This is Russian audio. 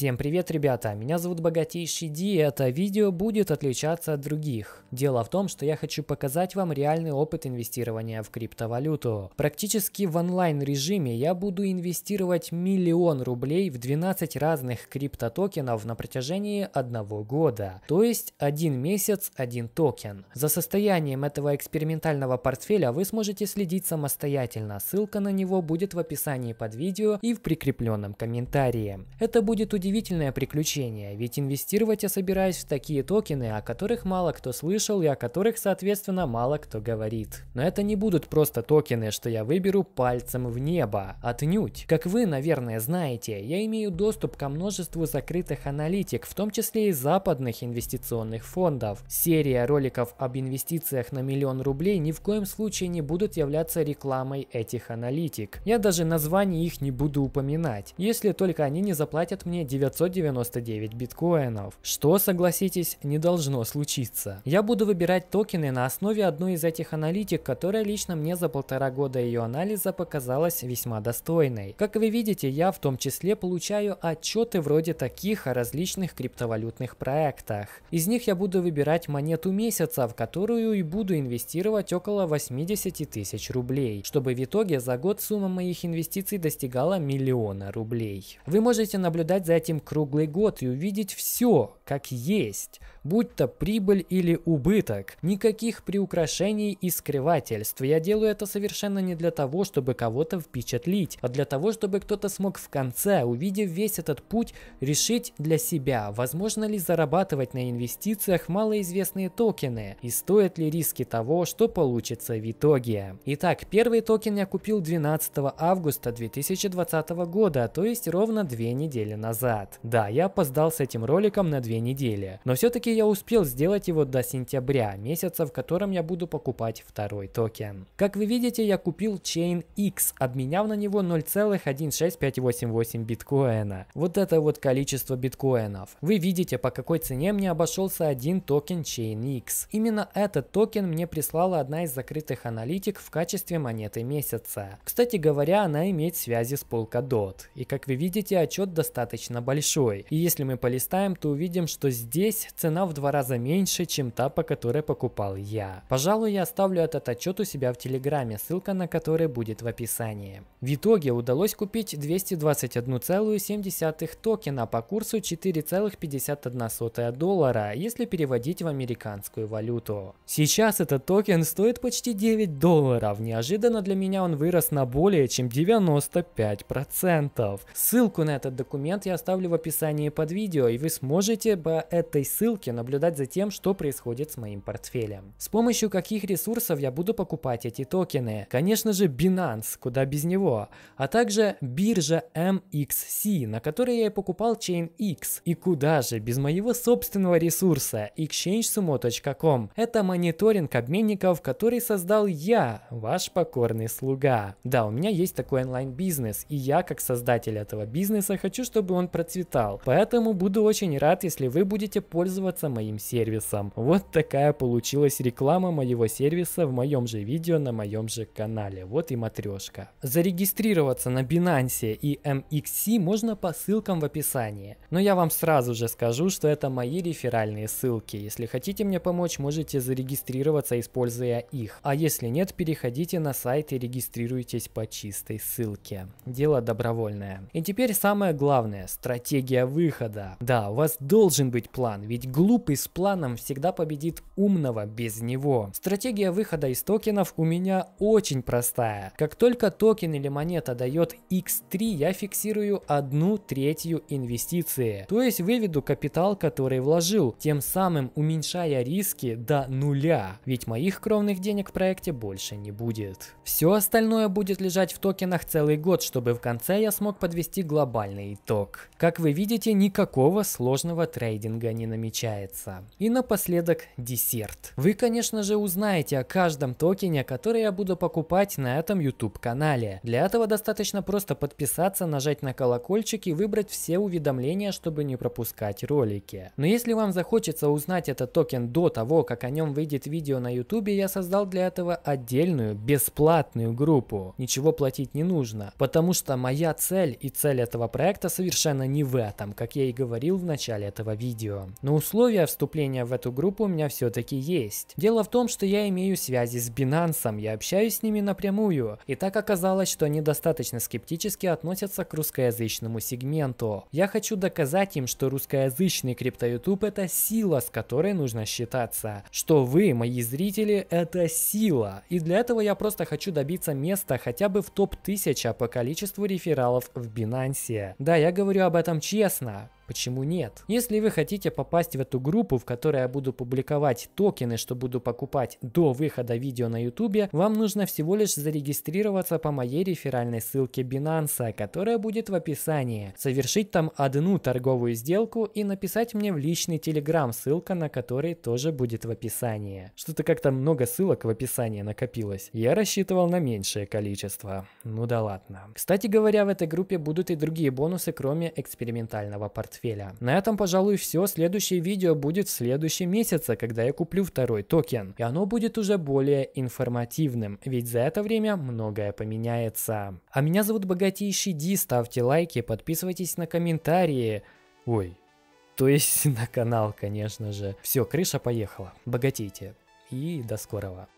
Всем привет, ребята! Меня зовут Богатейший Ди, и это видео будет отличаться от других. Дело в том, что я хочу показать вам реальный опыт инвестирования в криптовалюту. Практически в онлайн-режиме я буду инвестировать миллион рублей в 12 разных криптотокенов на протяжении одного года, то есть один месяц, один токен. За состоянием этого экспериментального портфеля вы сможете следить самостоятельно, ссылка на него будет в описании под видео и в прикрепленном комментарии. Это будет удивительно удивительное приключение, ведь инвестировать я собираюсь в такие токены, о которых мало кто слышал и о которых, соответственно, мало кто говорит. Но это не будут просто токены, что я выберу пальцем в небо. Отнюдь. Как вы, наверное, знаете, я имею доступ ко множеству закрытых аналитик, в том числе и западных инвестиционных фондов. Серия роликов об инвестициях на миллион рублей ни в коем случае не будут являться рекламой этих аналитик. Я даже названий их не буду упоминать, если только они не заплатят мне 9 999 биткоинов, что, согласитесь, не должно случиться. Я буду выбирать токены на основе одной из этих аналитик, которая лично мне за полтора года ее анализа показалась весьма достойной. Как вы видите, я в том числе получаю отчеты вроде таких о различных криптовалютных проектах. Из них я буду выбирать монету месяца, в которую и буду инвестировать около 80 тысяч рублей, чтобы в итоге за год сумма моих инвестиций достигала миллиона рублей. Вы можете наблюдать за этим этим круглый год и увидеть все, как есть, будь то прибыль или убыток. Никаких приукрашений и скрывательств. Я делаю это совершенно не для того, чтобы кого-то впечатлить, а для того, чтобы кто-то смог в конце, увидев весь этот путь, решить для себя, возможно ли зарабатывать на инвестициях малоизвестные токены и стоят ли риски того, что получится в итоге. Итак, первый токен я купил 12 августа 2020 года, то есть ровно две недели назад. Да, я опоздал с этим роликом на две недели, но все-таки все я успел сделать его до сентября, месяца, в котором я буду покупать второй токен. Как вы видите, я купил Chain X, обменяв на него 0,16588 биткоина. Вот это вот количество биткоинов. Вы видите, по какой цене мне обошелся один токен Chain X. Именно этот токен мне прислала одна из закрытых аналитик в качестве монеты месяца. Кстати говоря, она имеет связи с Polkadot. И как вы видите, отчет достаточно большой. И если мы полистаем, то увидим, что здесь цена цена в два раза меньше, чем та, по которой покупал я. Пожалуй, я оставлю этот отчет у себя в Телеграме, ссылка на который будет в описании. В итоге удалось купить 221,7 токена по курсу 4,51 доллара, если переводить в американскую валюту. Сейчас этот токен стоит почти 9 долларов, неожиданно для меня он вырос на более чем 95%. Ссылку на этот документ я оставлю в описании под видео, и вы сможете по этой ссылке сутки наблюдать за тем, что происходит с моим портфелем. С помощью каких ресурсов я буду покупать эти токены? Конечно же Binance, куда без него, а также биржа MXC, на которой я и покупал ChainX. И куда же без моего собственного ресурса exchangesumo.com. Это мониторинг обменников, который создал я, ваш покорный слуга. Да, у меня есть такой онлайн-бизнес, и я как создатель этого бизнеса хочу, чтобы он процветал. Поэтому буду очень рад, если вы будете пользоваться заняться моим сервисом. Вот такая получилась реклама моего сервиса в моем же видео на моем же канале. Вот и матрешка. Зарегистрироваться на Binance и MXC можно по ссылкам в описании. Но я вам сразу же скажу, что это мои реферальные ссылки. Если хотите мне помочь, можете зарегистрироваться, используя их. А если нет, переходите на сайт и регистрируйтесь по чистой ссылке. Дело добровольное. И теперь самое главное – стратегия выхода. Да, у вас должен быть план, ведь глупо Глупый с планом всегда победит умного без него. Стратегия выхода из токенов у меня очень простая. Как только токен или монета дает x3, я фиксирую одну третью инвестиции. То есть выведу капитал, который вложил, тем самым уменьшая риски до нуля. Ведь моих кровных денег в проекте больше не будет. Все остальное будет лежать в токенах целый год, чтобы в конце я смог подвести глобальный итог. Как вы видите, никакого сложного трейдинга не намечается появляется. И напоследок десерт. Вы, конечно же, узнаете о каждом токене, который я буду покупать на этом YouTube канале. Для этого достаточно просто подписаться, нажать на колокольчик и выбрать все уведомления, чтобы не пропускать ролики. Но если вам захочется узнать этот токен до того, как о нем выйдет видео на YouTube, я создал для этого отдельную бесплатную группу. Ничего платить не нужно, потому что моя цель и цель этого проекта совершенно не в этом, как я и говорил в начале этого видео. Но условия условия вступления в эту группу у меня все-таки есть. Дело в том, что я имею связи с Binance, я общаюсь с ними напрямую, и так оказалось, что они достаточно скептически относятся к русскоязычному сегменту. Я хочу доказать им, что русскоязычный крипто-ютуб это сила, с которой нужно считаться. Что вы, мои зрители, это сила. И для этого я просто хочу добиться места хотя бы в топ-1000 по количеству рефералов в Binance. Да, я говорю об этом честно. Почему нет? Если вы хотите попасть в эту группу, в которой я буду публиковать токены, что буду покупать до выхода видео на YouTube, вам нужно всего лишь зарегистрироваться по моей реферальной ссылке Binance, которая будет в описании, совершить там одну торговую сделку и написать мне в личный Telegram, ссылка на который тоже будет в описании. Что-то как-то много ссылок в описании накопилось. Я рассчитывал на меньшее количество. Ну да ладно. Кстати говоря, в этой группе будут и другие бонусы, кроме экспериментального портфеля портфеля. На этом, пожалуй, все. Следующее видео будет в следующем месяце, когда я куплю второй токен. И оно будет уже более информативным, ведь за это время многое поменяется. А меня зовут Богатейший Ди, ставьте лайки, подписывайтесь на комментарии. Ой, то есть на канал, конечно же. Все, крыша поехала. Богатейте. И до скорого.